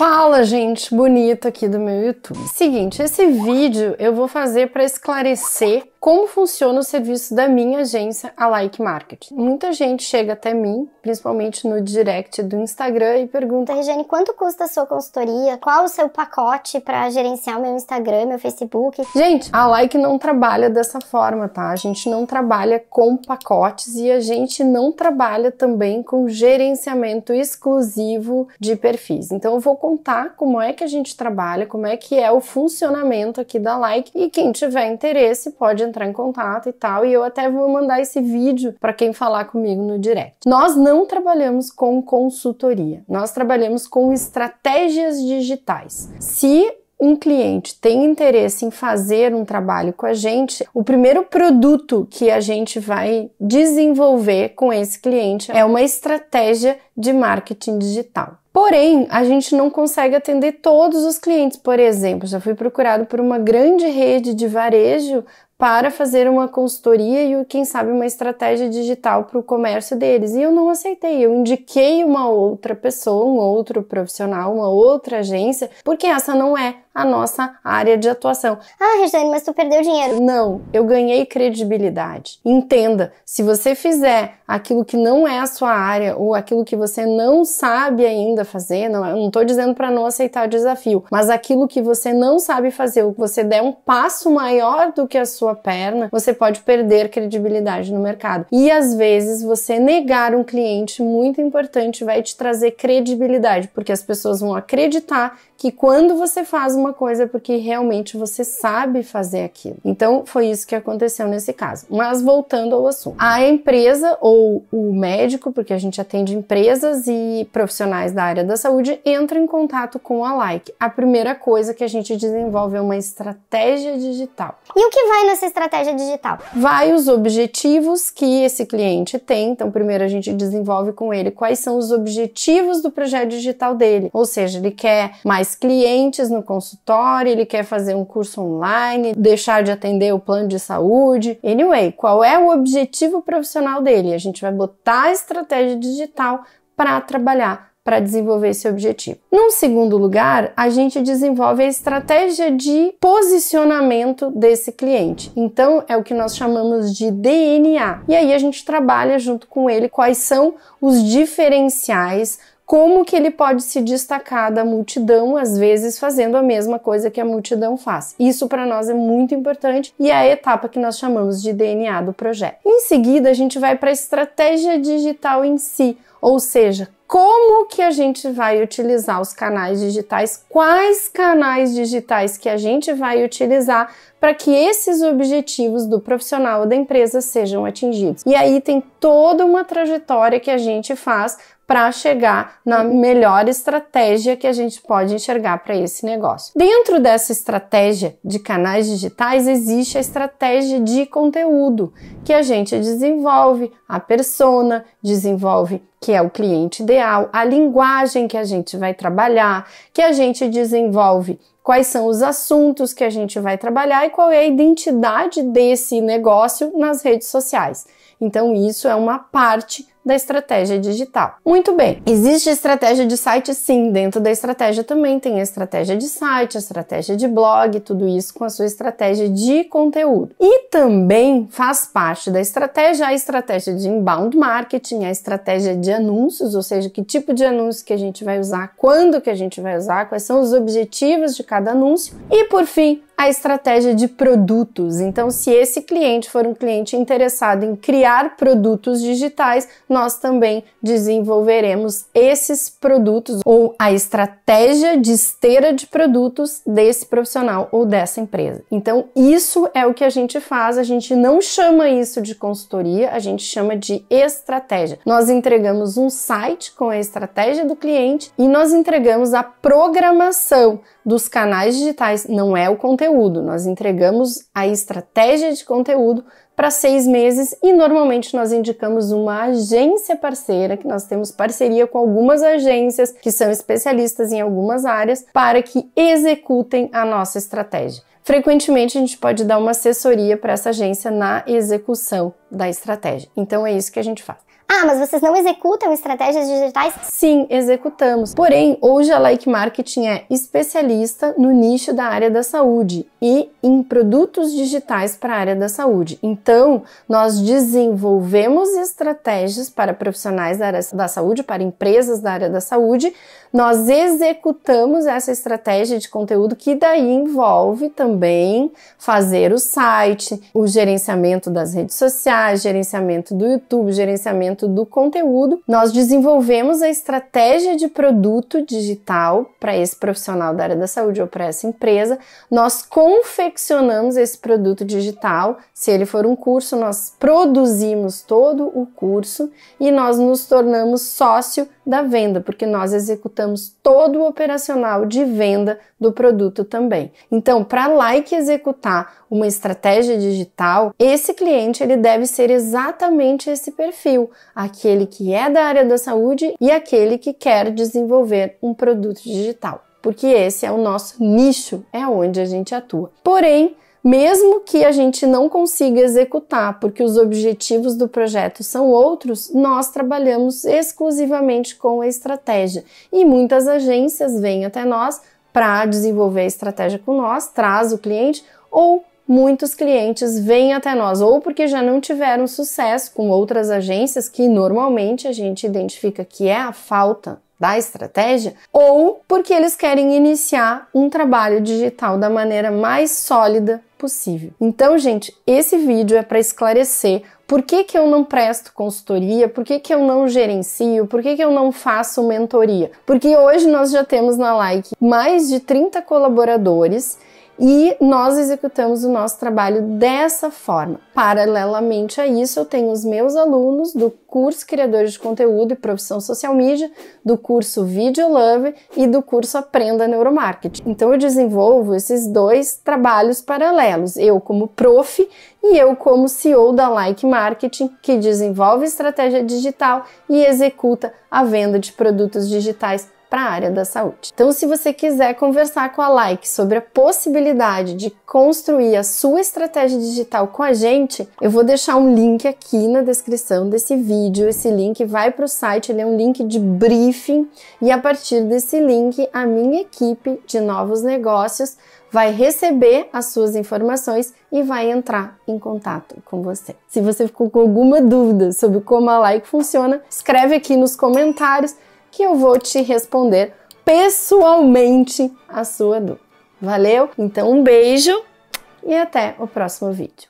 Fala, gente bonita aqui do meu YouTube. Seguinte, esse vídeo eu vou fazer para esclarecer como funciona o serviço da minha agência, a Like Marketing. Muita gente chega até mim, principalmente no direct do Instagram, e pergunta: Regiane, então, quanto custa a sua consultoria? Qual o seu pacote para gerenciar meu Instagram, meu Facebook? Gente, a Like não trabalha dessa forma, tá? A gente não trabalha com pacotes e a gente não trabalha também com gerenciamento exclusivo de perfis. Então eu vou contar como é que a gente trabalha, como é que é o funcionamento aqui da Like e quem tiver interesse pode entrar em contato e tal. E eu até vou mandar esse vídeo para quem falar comigo no direct. Nós não trabalhamos com consultoria, nós trabalhamos com estratégias digitais. Se um cliente tem interesse em fazer um trabalho com a gente, o primeiro produto que a gente vai desenvolver com esse cliente é uma estratégia de marketing digital. Porém, a gente não consegue atender todos os clientes. Por exemplo, já fui procurado por uma grande rede de varejo para fazer uma consultoria e, quem sabe, uma estratégia digital para o comércio deles. E eu não aceitei, eu indiquei uma outra pessoa, um outro profissional, uma outra agência, porque essa não é a nossa área de atuação. Ah, Regiane, mas tu perdeu dinheiro. Não, eu ganhei credibilidade. Entenda, se você fizer aquilo que não é a sua área ou aquilo que você não sabe ainda fazer, não, eu é, não estou dizendo para não aceitar o desafio, mas aquilo que você não sabe fazer, ou que você der um passo maior do que a sua perna, você pode perder credibilidade no mercado. E às vezes você negar um cliente muito importante vai te trazer credibilidade, porque as pessoas vão acreditar que quando você faz uma coisa porque realmente você sabe fazer aquilo. Então foi isso que aconteceu nesse caso. Mas voltando ao assunto, a empresa ou o médico, porque a gente atende empresas e profissionais da área da saúde, entra em contato com a Like. A primeira coisa que a gente desenvolve é uma estratégia digital. E o que vai nessa estratégia digital? Vai os objetivos que esse cliente tem. Então, primeiro a gente desenvolve com ele quais são os objetivos do projeto digital dele. Ou seja, ele quer mais clientes no consultório consultório, ele quer fazer um curso online, deixar de atender o plano de saúde. Anyway, qual é o objetivo profissional dele? A gente vai botar a estratégia digital para trabalhar para desenvolver esse objetivo. Num segundo lugar, a gente desenvolve a estratégia de posicionamento desse cliente. Então, é o que nós chamamos de DNA. E aí a gente trabalha junto com ele quais são os diferenciais como que ele pode se destacar da multidão, às vezes fazendo a mesma coisa que a multidão faz. Isso para nós é muito importante e é a etapa que nós chamamos de DNA do projeto. Em seguida, a gente vai para a estratégia digital em si, ou seja, como que a gente vai utilizar os canais digitais, quais canais digitais que a gente vai utilizar para que esses objetivos do profissional ou da empresa sejam atingidos. E aí tem toda uma trajetória que a gente faz para chegar na melhor estratégia que a gente pode enxergar para esse negócio. Dentro dessa estratégia de canais digitais existe a estratégia de conteúdo que a gente desenvolve, a persona desenvolve que é o cliente ideal, a linguagem que a gente vai trabalhar, que a gente desenvolve quais são os assuntos que a gente vai trabalhar e qual é a identidade desse negócio nas redes sociais. Então, isso é uma parte da estratégia digital. Muito bem, existe estratégia de site sim, dentro da estratégia também tem a estratégia de site, a estratégia de blog, tudo isso com a sua estratégia de conteúdo. E também faz parte da estratégia a estratégia de inbound marketing, a estratégia de anúncios, ou seja, que tipo de anúncio que a gente vai usar, quando que a gente vai usar, quais são os objetivos de cada anúncio. E por fim, a estratégia de produtos. Então, se esse cliente for um cliente interessado em criar produtos digitais, nós também desenvolveremos esses produtos ou a estratégia de esteira de produtos desse profissional ou dessa empresa. Então, isso é o que a gente faz. A gente não chama isso de consultoria, a gente chama de estratégia. Nós entregamos um site com a estratégia do cliente e nós entregamos a programação dos canais digitais, não é o conteúdo conteúdo. Nós entregamos a estratégia de conteúdo para seis meses e normalmente nós indicamos uma agência parceira, que nós temos parceria com algumas agências que são especialistas em algumas áreas, para que executem a nossa estratégia. Frequentemente a gente pode dar uma assessoria para essa agência na execução da estratégia. Então é isso que a gente faz. Ah, mas vocês não executam estratégias digitais? Sim, executamos. Porém, hoje a Like Marketing é especialista no nicho da área da saúde e em produtos digitais para a área da saúde. Então, nós desenvolvemos estratégias para profissionais da área da saúde, para empresas da área da saúde. Nós executamos essa estratégia de conteúdo que daí envolve também fazer o site, o gerenciamento das redes sociais, gerenciamento do YouTube, gerenciamento desenvolvimento do conteúdo, nós desenvolvemos a estratégia de produto digital para esse profissional da área da saúde ou para essa empresa. Nós confeccionamos esse produto digital. Se ele for um curso, nós produzimos todo o curso e nós nos tornamos sócio da venda, porque nós executamos todo o operacional de venda do produto também. Então, para like executar uma estratégia digital, esse cliente ele deve ser exatamente esse perfil, aquele que é da área da saúde e aquele que quer desenvolver um produto digital porque esse é o nosso nicho, é onde a gente atua. Porém, mesmo que a gente não consiga executar, porque os objetivos do projeto são outros, nós trabalhamos exclusivamente com a estratégia. E muitas agências vêm até nós para desenvolver a estratégia com nós, traz o cliente ou muitos clientes vêm até nós, ou porque já não tiveram sucesso com outras agências que normalmente a gente identifica que é a falta da estratégia, ou porque eles querem iniciar um trabalho digital da maneira mais sólida possível. Então, gente, esse vídeo é para esclarecer por que, que eu não presto consultoria, por que, que eu não gerencio, por que, que eu não faço mentoria. Porque hoje nós já temos na Like mais de 30 colaboradores e nós executamos o nosso trabalho dessa forma. Paralelamente a isso, eu tenho os meus alunos do curso Criadores de Conteúdo e Profissão Social Media, do curso Video Love e do curso Aprenda Neuromarketing. Então eu desenvolvo esses dois trabalhos paralelos, eu como prof e eu como CEO da Like Marketing, que desenvolve estratégia digital e executa a venda de produtos digitais para a área da saúde. Então, se você quiser conversar com a Like sobre a possibilidade de construir a sua estratégia digital com a gente, eu vou deixar um link aqui na descrição desse vídeo. Esse link vai para o site, ele é um link de briefing e a partir desse link a minha equipe de novos negócios vai receber as suas informações e vai entrar em contato com você. Se você ficou com alguma dúvida sobre como a Like funciona, escreve aqui nos comentários que eu vou te responder pessoalmente a sua dúvida. Valeu? Então um beijo e até o próximo vídeo.